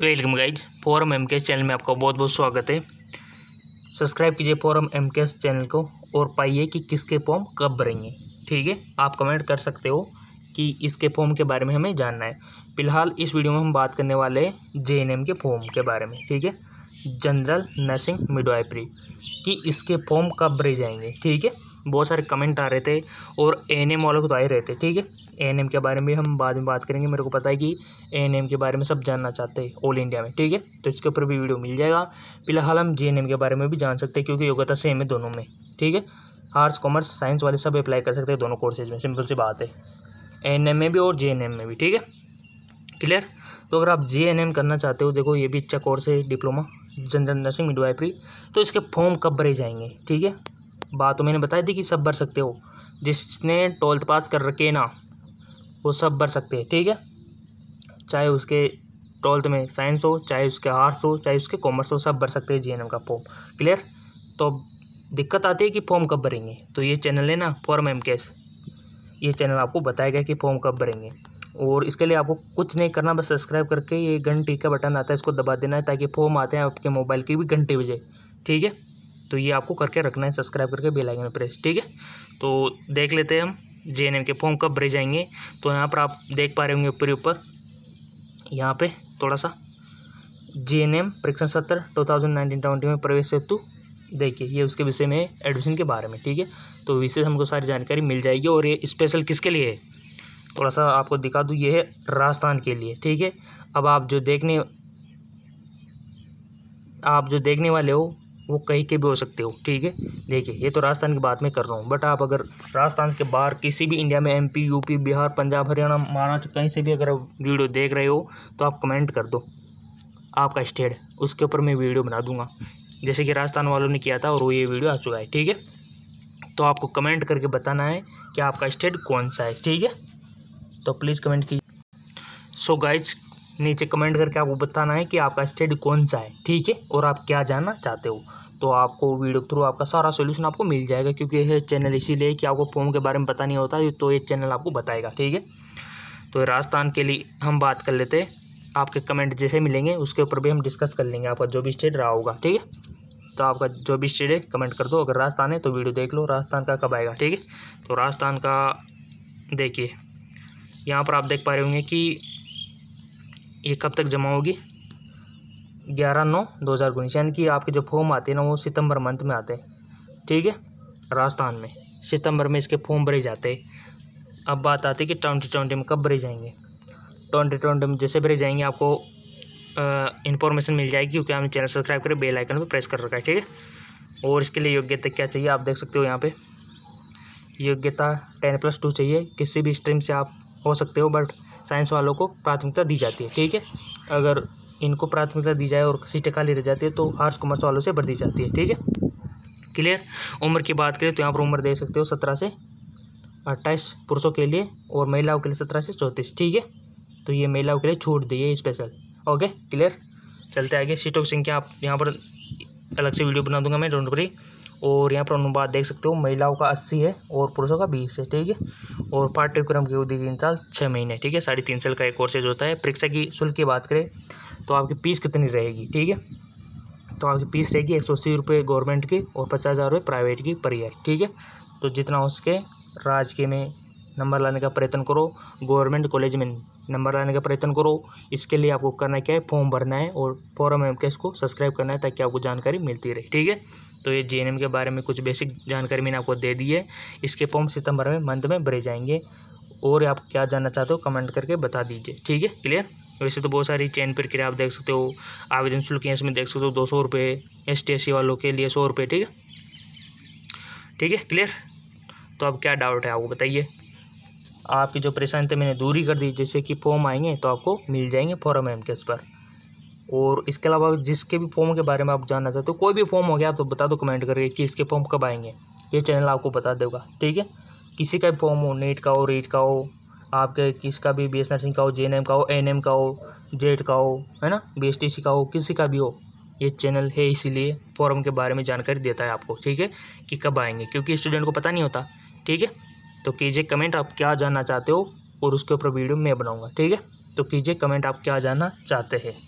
welcome guys forum M channel में आपका बहुत बहुत स्वागत है सब्सक्राइब कीजिए फोरम एम चैनल को और पाइए कि किसके फॉर्म कब भरेंगे ठीक है आप कमेंट कर सकते हो कि इसके फॉर्म के बारे में हमें जानना है फिलहाल इस वीडियो में हम बात करने वाले हैं जे के फॉर्म के बारे में ठीक है जनरल नर्सिंग मिडवाइफरी कि इसके फॉर्म कब भरे जाएंगे ठीक है बहुत सारे कमेंट आ रहे थे और एन एम वालों को तो आ ही रहे थे ठीक है एन एम के बारे में हम बाद में बात करेंगे मेरे को पता है कि एन एम के बारे में सब जानना चाहते हैं ऑल इंडिया में ठीक है तो इसके ऊपर भी वीडियो मिल जाएगा फिलहाल हम जे के बारे में भी जान सकते हैं क्योंकि योग्यता सेम है दोनों में ठीक है आर्ट्स कॉमर्स साइंस वाले सब अप्लाई कर सकते हैं दोनों कोर्सेज में सिंपल सी बात है एन में भी और जे में भी ठीक है क्लियर तो अगर आप जे एन एम करना चाहते हो देखो ये भी अच्छा कोर्स है डिप्लोमा जनरल नर्सिंग मिडवाइफरी तो इसके फॉर्म कब भरे जाएंगे ठीक है बात मैंने बताई थी कि सब भर सकते हो जिसने ट्वेल्थ पास कर रखे ना वो सब भर सकते हैं ठीक है चाहे उसके ट्वेल्थ में साइंस हो चाहे उसके आर्ट्स हो चाहे उसके कॉमर्स हो सब भर सकते हैं जीएनएम का फॉर्म क्लियर तो दिक्कत आती है कि फॉर्म कब भरेंगे तो ये चैनल है ना फॉर्म एम केस ये चैनल आपको बताएगा कि फॉर्म कब भरेंगे और इसके लिए आपको कुछ नहीं करना बस सब्सक्राइब करके ये घंटी का बटन आता है इसको दबा देना है ताकि फॉर्म आते हैं आपके मोबाइल की भी घंटी बजे ठीक है तो ये आपको करके रखना है सब्सक्राइब करके बेल आइकन प्रेस ठीक है तो देख लेते हैं हम जे के फॉर्म कब भरे जाएंगे तो यहाँ पर आप देख पा रहे होंगे ऊपर ऊपर यहाँ पे थोड़ा सा जे एन एम परीक्षण सत्र टू थाउजेंड नाइनटीन ट्वेंटी में प्रवेश हेतु देखिए ये उसके विषय में एडमिशन के बारे में ठीक है तो विषय हमको सारी जानकारी मिल जाएगी और ये स्पेशल किसके लिए है थोड़ा सा आपको दिखा दूँ ये है राजस्थान के लिए ठीक है अब आप जो देखने आप जो देखने वाले हो वो कहीं के भी हो सकते हो ठीक है देखिए ये तो राजस्थान की बात में कर रहा हूँ बट आप अगर राजस्थान के बाहर किसी भी इंडिया में एमपी यूपी बिहार पंजाब हरियाणा महाराष्ट्र कहीं से भी अगर आप वीडियो देख रहे हो तो आप कमेंट कर दो आपका स्टेट उसके ऊपर मैं वीडियो बना दूंगा जैसे कि राजस्थान वालों ने किया था और वो ये वीडियो आ चुका है ठीक है तो आपको कमेंट करके बताना है कि आपका स्टेट कौन सा है ठीक है तो प्लीज़ कमेंट कीजिए सो गाइज नीचे कमेंट करके आपको बताना है कि आपका स्टेट कौन सा है ठीक है और आप क्या जानना चाहते हो तो आपको वीडियो के थ्रू आपका सारा सोल्यूशन आपको मिल जाएगा क्योंकि यह चैनल इसीलिए कि आपको फॉर्म के बारे में पता नहीं होता तो ये चैनल आपको बताएगा ठीक है तो राजस्थान के लिए हम बात कर लेते हैं आपके कमेंट जैसे मिलेंगे उसके ऊपर भी हम डिस्कस कर लेंगे आपका जो भी स्टेट रहा होगा ठीक है तो आपका जो भी स्टेट है कमेंट कर दो अगर राजस्थान है तो वीडियो देख लो राजस्थान का कब आएगा ठीक है तो राजस्थान का देखिए यहाँ पर आप देख पा रहे होंगे कि ये कब तक जमा होगी ग्यारह नौ दो हज़ार उन्नीस यानी कि आपके जो फॉर्म आते हैं ना वो सितंबर मंथ में आते हैं ठीक है राजस्थान में सितंबर में इसके फॉर्म भरे जाते हैं अब बात आती है कि ट्वेंटी ट्वेंटी में कब भरे जाएंगे ट्वेंटी ट्वेंटी में जैसे भरे जाएंगे आपको इन्फॉर्मेशन मिल जाएगी क्योंकि हमने चैनल सब्सक्राइब करें बेल आइकन पर प्रेस कर रखा है ठीक है और इसके लिए योग्यता क्या चाहिए आप देख सकते हो यहाँ पर योग्यता टेन प्लस टू चाहिए किसी भी स्ट्रीम से आप हो सकते हो बट साइंस वालों को प्राथमिकता दी जाती है ठीक है अगर इनको प्राथमिकता दी जाए और सीटें खाली रह जाती है तो आर्ट्स कॉमर्स वालों से भर दी जाती है ठीक है क्लियर उम्र की बात करें तो यहाँ पर उम्र दे सकते हो सत्रह से अट्ठाईस पुरुषों के लिए और महिलाओं के लिए सत्रह से चौंतीस ठीक है तो ये महिलाओं के लिए छूट दी है स्पेशल ओके क्लियर चलते आगे सीटों की संख्या आप यहाँ पर अलग से वीडियो बना दूंगा मैं डोंट वरी और यहाँ पर अनुपात देख सकते हो महिलाओं का अस्सी है और पुरुषों का बीस है ठीक है और पाठ्यक्रम की अवधि तीन साल छः महीने ठीक है साढ़े तीन साल का एक कोर्सेज होता है परीक्षा की शुल्क की बात करें तो आपकी फीस कितनी रहेगी ठीक है तो आपकी फीस रहेगी एक सौ अस्सी रुपये गवर्नमेंट की और पचास हज़ार रुपये प्राइवेट की पर ईयर ठीक है तो जितना हो सके राज्य में नंबर लाने का प्रयत्न करो गवर्नमेंट कॉलेज में नंबर लाने का प्रयत्न करो इसके लिए आपको करना क्या है फॉर्म भरना है और फॉरम एम के इसको सब्सक्राइब करना है ताकि आपको जानकारी मिलती रहे ठीक है तो ये जे के बारे में कुछ बेसिक जानकारी मैंने आपको दे दी है इसके फॉर्म सितंबर में मंथ में भरे जाएंगे और आप क्या जानना चाहते हो कमेंट करके बता दीजिए ठीक है क्लियर वैसे तो बहुत सारी चैन प्रक्रिया आप देख सकते हो आवेदन शुल्क यहाँ इसमें देख सकते हो दो सौ रुपये एस टी एस सी वालों के लिए सौ रुपये ठीक है ठीक है क्लियर तो अब क्या डाउट है आपको बताइए आपकी जो परेशानी थे मैंने दूरी कर दी जैसे कि फॉर्म आएंगे तो आपको मिल जाएंगे फॉरम एम के पर और इसके अलावा जिसके भी फॉर्म के बारे में आप जानना चाहते हो कोई भी फॉर्म हो गया आप तो बता दो कमेंट करके कि इसके फॉर्म कब आएंगे ये चैनल आपको बता देगा ठीक है किसी का भी फॉर्म हो नेट का हो रेट का हो आपके किसका भी बी एस नर्सिंग का हो जे का हो एन का हो जेड e का हो है ना बी एस टी सी का हो किसी का भी हो ये चैनल है इसीलिए फॉर्म के बारे में जानकारी देता है आपको ठीक है कि कब आएंगे क्योंकि स्टूडेंट को पता नहीं होता ठीक है तो कीजिए कमेंट आप क्या जानना चाहते हो और उसके ऊपर वीडियो मैं बनाऊँगा ठीक है तो कीजिए कमेंट आप क्या जानना चाहते हैं